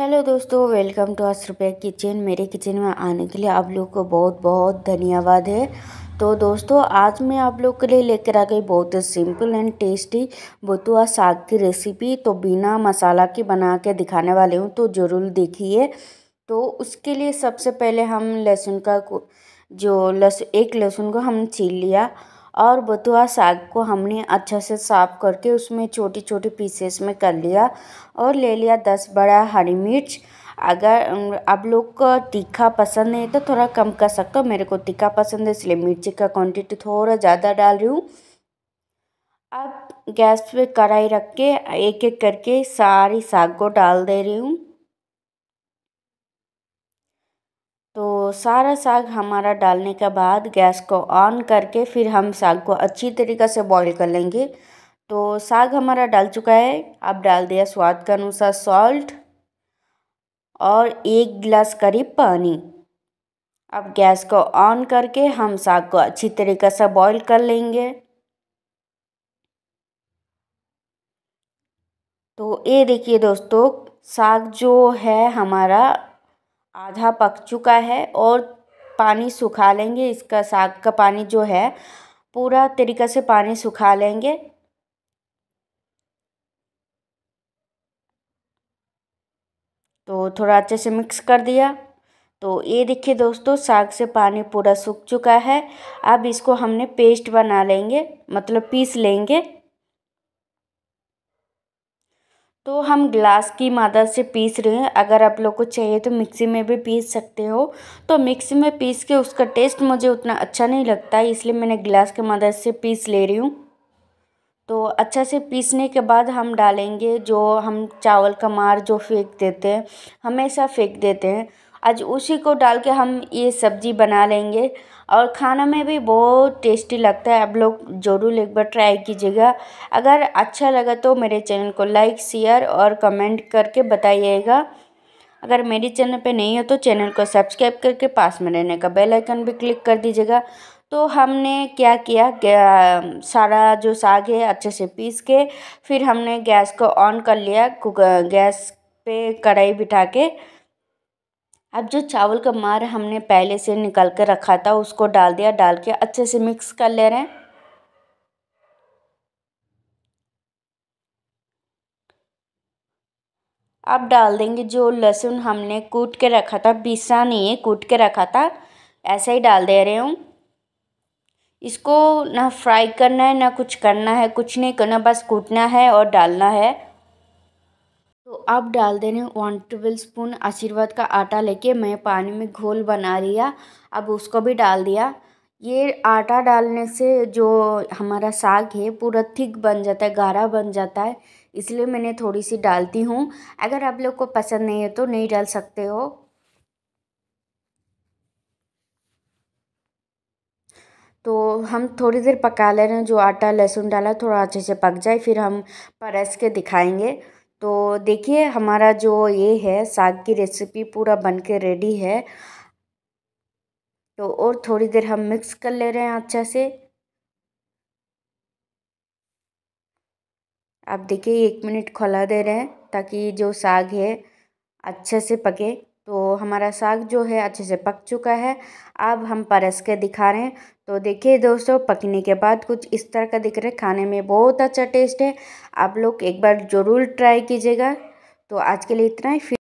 hello दोस्तों welcome to आज रुपया किचन मेरे किचन में आने के लिए आप लोग को बहुत बहुत धन्यवाद है तो दोस्तों आज मैं आप लोग के लिए लेकर आ गई बहुत ही सिंपल एंड टेस्टी बतुआ साग की रेसिपी तो बिना मसाला की बना के दिखाने वाली हूँ तो ज़रूर देखिए तो उसके लिए सबसे पहले हम लहसुन का जो लहसुन एक लहसुन को हम छील लिया और बथुआ साग को हमने अच्छे से साफ करके उसमें छोटी छोटी पीसेस में कर लिया और ले लिया दस बड़ा हरी मिर्च अगर आप लोग को तीखा पसंद है तो थोड़ा कम कर सकते हो मेरे को तीखा पसंद है इसलिए मिर्ची का क्वांटिटी थोड़ा ज़्यादा डाल रही हूँ अब गैस पे कढ़ाई रख के एक एक करके सारी साग को डाल दे रही हूँ तो सारा साग हमारा डालने के बाद गैस को ऑन करके फिर हम साग को अच्छी तरीक़े से बॉईल कर लेंगे तो साग हमारा डाल चुका है अब डाल दिया स्वाद के अनुसार सॉल्ट और एक गिलास करीब पानी अब गैस को ऑन करके हम साग को अच्छी तरीक़े से बॉईल कर लेंगे तो ये देखिए दोस्तों साग जो है हमारा आधा पक चुका है और पानी सुखा लेंगे इसका साग का पानी जो है पूरा तरीक़े से पानी सुखा लेंगे तो थोड़ा अच्छे से मिक्स कर दिया तो ये देखिए दोस्तों साग से पानी पूरा सूख चुका है अब इसको हमने पेस्ट बना लेंगे मतलब पीस लेंगे तो हम ग्लास की मदद से पीस रहे हैं अगर आप लोग को चाहिए तो मिक्सी में भी पीस सकते हो तो मिक्सी में पीस के उसका टेस्ट मुझे उतना अच्छा नहीं लगता इसलिए मैंने ग्लास की मदद से पीस ले रही हूँ तो अच्छा से पीसने के बाद हम डालेंगे जो हम चावल का मार जो फेंक देते हैं हमेशा फेंक देते हैं आज उसी को डाल के हम ये सब्ज़ी बना लेंगे और खाना में भी बहुत टेस्टी लगता है आप लोग ज़रूर एक बार ट्राई कीजिएगा अगर अच्छा लगा तो मेरे चैनल को लाइक शेयर और कमेंट करके बताइएगा अगर मेरे चैनल पे नहीं हो तो चैनल को सब्सक्राइब करके पास में रहने का बेल आइकन भी क्लिक कर दीजिएगा तो हमने क्या किया सारा जो साग है अच्छे से पीस के फिर हमने गैस को ऑन कर लिया गैस पे कढ़ाई बिठा के अब जो चावल का मार हमने पहले से निकाल कर रखा था उसको डाल दिया डाल के अच्छे से मिक्स कर ले रहे हैं अब डाल देंगे जो लहसुन हमने कूट के रखा था पीसा नहीं है कूट के रखा था ऐसा ही डाल दे रहे हूँ इसको ना फ्राई करना है ना कुछ करना है कुछ नहीं करना बस कूटना है और डालना है अब डाल देने वन टेबल स्पून आशीर्वाद का आटा लेके मैं पानी में घोल बना लिया अब उसको भी डाल दिया ये आटा डालने से जो हमारा साग है पूरा थिक बन जाता है गाढ़ा बन जाता है इसलिए मैंने थोड़ी सी डालती हूँ अगर आप लोग को पसंद नहीं है तो नहीं डाल सकते हो तो हम थोड़ी देर पका ले रहे हैं जो आटा लहसुन डाला थोड़ा अच्छे से पक जाए फिर हम परस के दिखाएंगे तो देखिए हमारा जो ये है साग की रेसिपी पूरा बन के रेडी है तो और थोड़ी देर हम मिक्स कर ले रहे हैं अच्छा से आप देखिए एक मिनट खोला दे रहे हैं ताकि जो साग है अच्छे से पके तो हमारा साग जो है अच्छे से पक चुका है अब हम परस के दिखा रहे हैं तो देखिए दोस्तों पकने के बाद कुछ इस तरह का दिख रहा है खाने में बहुत अच्छा टेस्ट है आप लोग एक बार ज़रूर ट्राई कीजिएगा तो आज के लिए इतना ही